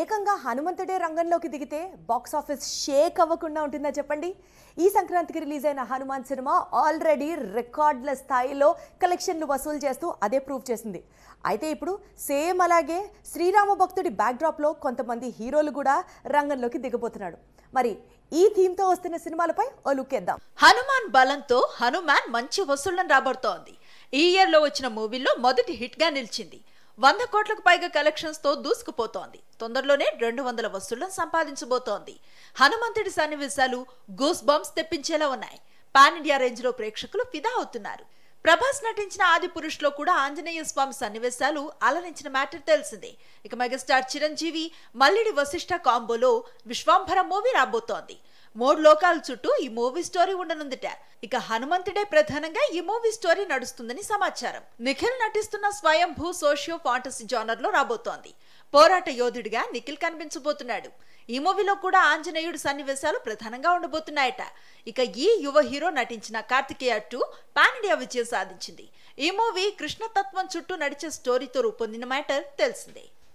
ఏకంగా హనుమంతుడే రంగంలోకి దిగితే బాక్సాఫీస్ షేక్ అవ్వకుండా ఉంటుందా చెప్పండి ఈ సంక్రాంతికి రిలీజ్ అయిన హనుమాన్ సినిమా ఆల్రెడీ రికార్డుల స్థాయిలో కలెక్షన్లు వసూలు చేస్తూ అదే ప్రూవ్ చేసింది అయితే ఇప్పుడు సేమ్ అలాగే శ్రీరామ భక్తుడి బ్యాక్డ్రాప్లో కొంతమంది హీరోలు కూడా రంగంలోకి దిగబోతున్నాడు మరి ఈ థీమ్తో వస్తున్న సినిమాలపై ఒలుకేద్దాం హనుమాన్ బలంతో హనుమాన్ మంచి వసూళ్లను రాబడుతోంది ఈ ఇయర్లో వచ్చిన మూవీల్లో మొదటి హిట్గా నిలిచింది వంద కోట్లకు పైగా కలెక్షన్స్ తో దూసుకుపోతోంది తొందరలోనే రెండు వందల వసూళ్లను సంపాదించబోతోంది హనుమంతుడి సన్నివేశాలు గూస్ బాంబ్స్ తెప్పించేలా ఉన్నాయి పాన్ ఇండియా రేంజ్ లో ప్రేక్షకులు ఫిదా అవుతున్నారు ప్రభాస్ నటించిన ఆది పురుష్ లో కూడా ఆంజనేయ స్వామి సన్నివేశాలు అలరించిన మ్యాటర్ తెలిసిందే ఇక మెగాస్టార్ చిరంజీవి మల్లిడి వశిష్ట కాంబోలో విశ్వాంభర మూవీ రాబోతోంది మూడు లోకాల చుట్టూ ఈ మూవీ స్టోరీ ఉండనుందిట ఇక హనుమంతుడే ప్రధానంగా ఈ మూవీ స్టోరీ నడుస్తుందని సమాచారం నిఖిల్ నటిస్తున్న స్వయంభూ సోషియో ఫాంటసీ జానర్ లో రాబోతోంది పోరాట యోధుడిగా నిఖిల్ కనిపించబోతున్నాడు ఈ మూవీలో కూడా ఆంజనేయుడు సన్నివేశాలు ప్రధానంగా ఉండబోతున్నాయట ఇక ఈ యువ హీరో నటించిన కార్తికేయ టూ పాన్ ఇండియా విజయం సాధించింది ఈ మూవీ కృష్ణతత్వం చుట్టూ నడిచే స్టోరీతో రూపొందిన మ్యాటర్ తెలిసిందే